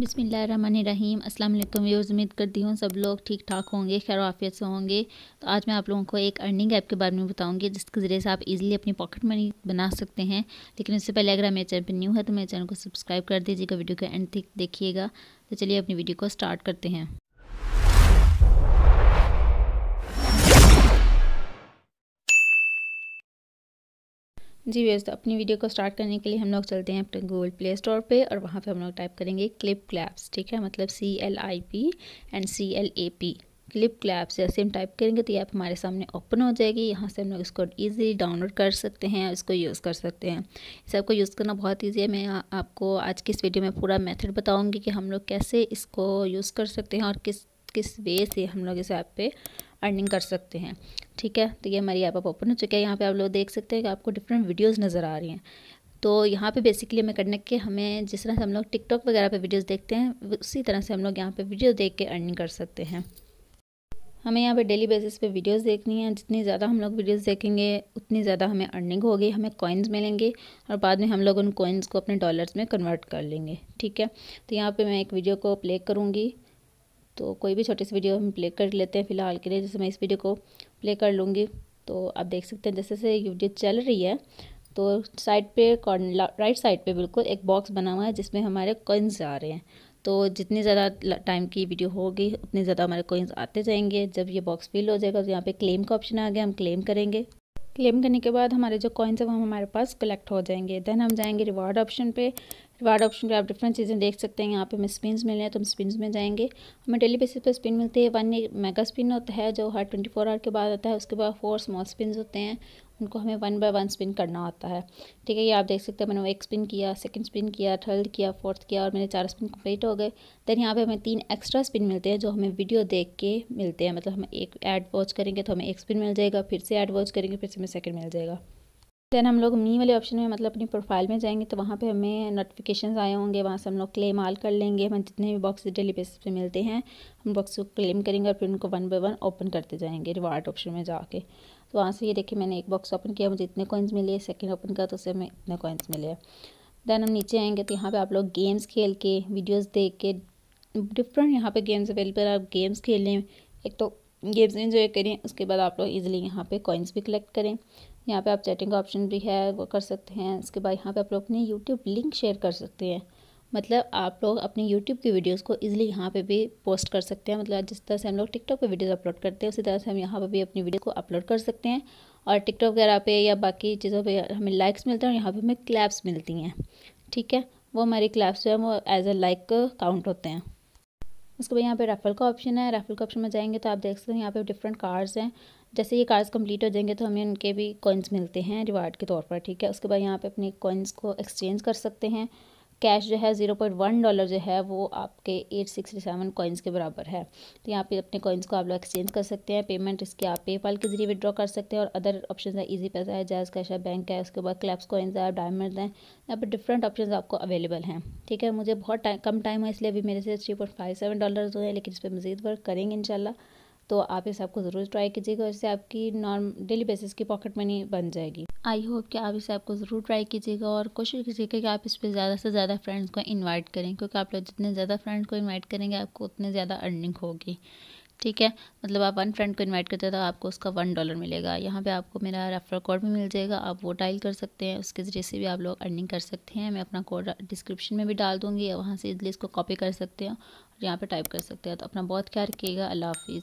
बिसमीम अल्लाम ये उम्मीद करती हूँ सब लोग ठीक ठाक होंगे खैर आफियत से होंगे तो आज मैं आप लोगों को एक अर्निंग ऐप के बारे में बताऊंगी जिसके ज़रिए से आप इजीली अपनी पॉकेट मनी बना सकते हैं लेकिन उससे पहले अगर मेरे चैनल पर न्यू है तो मेरे चैनल को सब्सक्राइब कर दीजिएगा वीडियो के एंड तक देखिएगा तो चलिए अपनी वीडियो को स्टार्ट करते हैं जी व्यस्त तो अपनी वीडियो को स्टार्ट करने के लिए हम लोग चलते हैं अपने गूगल प्ले स्टोर पे और वहाँ पे हम लोग टाइप करेंगे क्लिप क्लैप्स ठीक है मतलब C L I P and C L A P clip claps जैसे हम टाइप करेंगे तो ये ऐप हमारे सामने ओपन हो जाएगी यहाँ से हम लोग इसको ईजिली डाउनलोड कर सकते हैं इसको यूज़ कर सकते हैं इस ऐप को यूज़ करना बहुत ईजी है मैं आपको आज की इस वीडियो में पूरा मेथड बताऊँगी कि हम लोग कैसे इसको यूज़ कर सकते हैं और किस किस वे से हम लोग इस ऐप पर अर्निंग कर सकते हैं ठीक है तो ये हमारी ऐप आप ओपन हो चुकी है यहाँ पे आप लोग देख सकते हैं कि आपको डिफरेंट वीडियोस नज़र आ रही हैं तो यहाँ पे बेसिकली हमें करने के हमें जिस तरह से हम लोग टिकटॉक वगैरह पे वीडियोस देखते हैं उसी तरह से हम लोग यहाँ पे वीडियो देख के अर्निंग कर सकते हैं हमें यहाँ पे डेली बेसिस पे वीडियोस देखनी है जितनी ज़्यादा हम लोग वीडियोस देखेंगे उतनी ज़्यादा हमें अर्निंग होगी हमें कॉइन्स मिलेंगे और बाद में हम लोग उन कॉइन्स को अपने डॉलर्स में कन्वर्ट कर लेंगे ठीक है तो यहाँ पर मैं एक वीडियो को प्ले करूँगी तो कोई भी छोटी सी वीडियो हम प्ले कर लेते हैं फ़िलहाल के लिए जैसे मैं इस वीडियो को प्ले कर लूँगी तो आप देख सकते हैं जैसे जैसे वीडियो चल रही है तो साइड पे राइट साइड पे बिल्कुल एक बॉक्स बना हुआ है जिसमें हमारे कोइंस आ रहे हैं तो जितनी ज़्यादा टाइम की वीडियो होगी उतनी ज़्यादा हमारे कोइंस आते जाएंगे जब ये बॉक्स फिल हो जाएगा तो यहाँ पे क्लेम का ऑप्शन आ गया हम क्लेम करेंगे क्लेम करने के बाद हमारे जो कॉइन्स हैं वो हमारे पास कलेक्ट हो जाएंगे देन हम जाएंगे रिवार्ड ऑप्शन पे रिवार्ड ऑप्शन पे आप डिफरेंट चीज़ें देख सकते हैं यहाँ पे हमें स्पिन मिले हैं तो हम स्पिन में जाएंगे हमें डेली बेसिस पे स्पिन मिलती है वन मेगा स्पिन होता है जो हर ट्वेंटी फोर आवर के बाद आता है उसके बाद फोर स्मॉल स्पिन होते हैं उनको हमें वन बाय वन स्पिन करना होता है ठीक है ये आप देख सकते हैं मैंने एक स्पिन किया सेकंड स्पिन किया थर्ड किया फोर्थ किया और मेरे चार स्पिन कंप्लीट हो गए देन यहाँ पे हमें तीन एक्स्ट्रा स्पिन मिलते हैं जो हमें वीडियो देख के मिलते हैं मतलब हम एक ऐड वॉच करेंगे तो हमें एक स्पिन मिल जाएगा फिर से ऐड वॉच करेंगे फिर से हमें सेकेंड मिल जाएगा दैन हम लोग मी वाले ऑप्शन में मतलब अपनी प्रोफाइल में जाएंगे तो वहाँ पे हमें नोटिफिकेशंस आए होंगे वहाँ से हम लोग क्लेम आल कर लेंगे हमें जितने भी बॉक्स डेली बेसिस पे मिलते हैं हम बॉक्स को क्लेम करेंगे और फिर उनको वन बाय वन ओपन करते जाएंगे रिवार्ड ऑप्शन में जाके तो वहाँ से ये देखिए मैंने एक बॉक्स ओपन किया मुझे इतने कॉइन्स मिले सेकेंड ओपन किया तो उससे हमें इतने कॉइन्स मिले देन हम नीचे आएंगे तो यहाँ पे आप लोग गेम्स खेल के वीडियोज़ देख के डिफरेंट यहाँ पे गेम्स अवेलेबल आप गेम्स खेलें एक तो गेम्स इन्जॉय करें उसके बाद आप लोग इजीली यहाँ पे कॉइन्स भी कलेक्ट करें यहाँ पे आप चैटिंग का ऑप्शन भी है वो कर सकते हैं उसके बाद यहाँ पे आप लोग अपने यूट्यूब लिंक शेयर कर सकते हैं मतलब आप लोग अपने यूट्यूब की वीडियोस को इजीली यहाँ पे भी पोस्ट कर सकते हैं मतलब जिस तरह से हम लोग टिकटॉक पे वीडियोस अपलोड करते हैं उसी तरह से हम यहाँ पे भी अपनी वीडियो को अपलोड कर सकते हैं और टिकटॉक वगैरह पे या बाकी चीज़ों पे हमें लाइक्स मिलते हैं और यहाँ पे हमें क्लैप्स मिलती हैं ठीक है वो हमारी क्लैप्स जो है वो एज अ लाइक काउंट होते हैं उसके बाद यहाँ पर रेफल का ऑप्शन है रेफल के ऑप्शन में जाएंगे तो आप देख सकते हैं यहाँ पर डिफरेंट कार्ड्स हैं जैसे ये कार्ड्स कंप्लीट हो जाएंगे तो हमें उनके भी कॉइन्स मिलते हैं रिवार्ड के तौर पर ठीक है उसके बाद यहाँ पर अपने कॉइन्स को एक्सचेंज कर सकते हैं कैश जो है ज़ीरो पॉइंट वन डॉलर जो है वो आपके एट सिक्सटी सेवन कॉइन्स के बराबर है तो यहाँ पे अपने कॉइन्स को आप लोग एक्सचेंज कर सकते हैं पेमेंट इसके आप पेपाल के जरिए विड्रॉ कर सकते हैं और अदर ऑप्शन है ईजी पैसा है जैज कैश है बैंक है उसके बाद क्लैप्स कॉइन्स है डायमंड हैं यहाँ पर डिफरेंट ऑप्शन आपको अवेलेबल हैं ठीक है मुझे बहुत टाइम कम टाइम है इसलिए अभी मेरे से three point five seven dollar हुए हैं लेकिन इस पर मज़ीद वर्क करेंगे इनशाला तो आप इस ऐप को ज़रूर ट्राई कीजिएगा इससे आपकी नॉर्म डेली बेसिस की पॉकेट मनी बन जाएगी आई होप कि आप इस ऐप को ज़रूर ट्राई कीजिएगा और कोशिश कीजिएगा कि आप इस पर ज़्यादा से ज़्यादा फ्रेंड्स को इन्वाइट करें क्योंकि आप लोग जितने ज़्यादा फ्रेंड को इन्वाइट करेंगे आपको उतने ज़्यादा अर्निंग होगी ठीक है मतलब आप वन फ्रेंड को इनवाइट करते तो आपको उसका वन डॉलर मिलेगा यहाँ पे आपको मेरा रेफर कोड भी मिल जाएगा आप वो डायल कर सकते हैं उसके ज़रिए से भी आप लोग अर्निंग कर सकते हैं मैं अपना कोड डिस्क्रिप्शन में भी डाल दूँगी वहाँ से इजली इसको कॉपी कर सकते हैं और यहाँ पर टाइप कर सकते हैं तो अपना बहुत ख्याल रखिएगा अल्लाह हाफिज़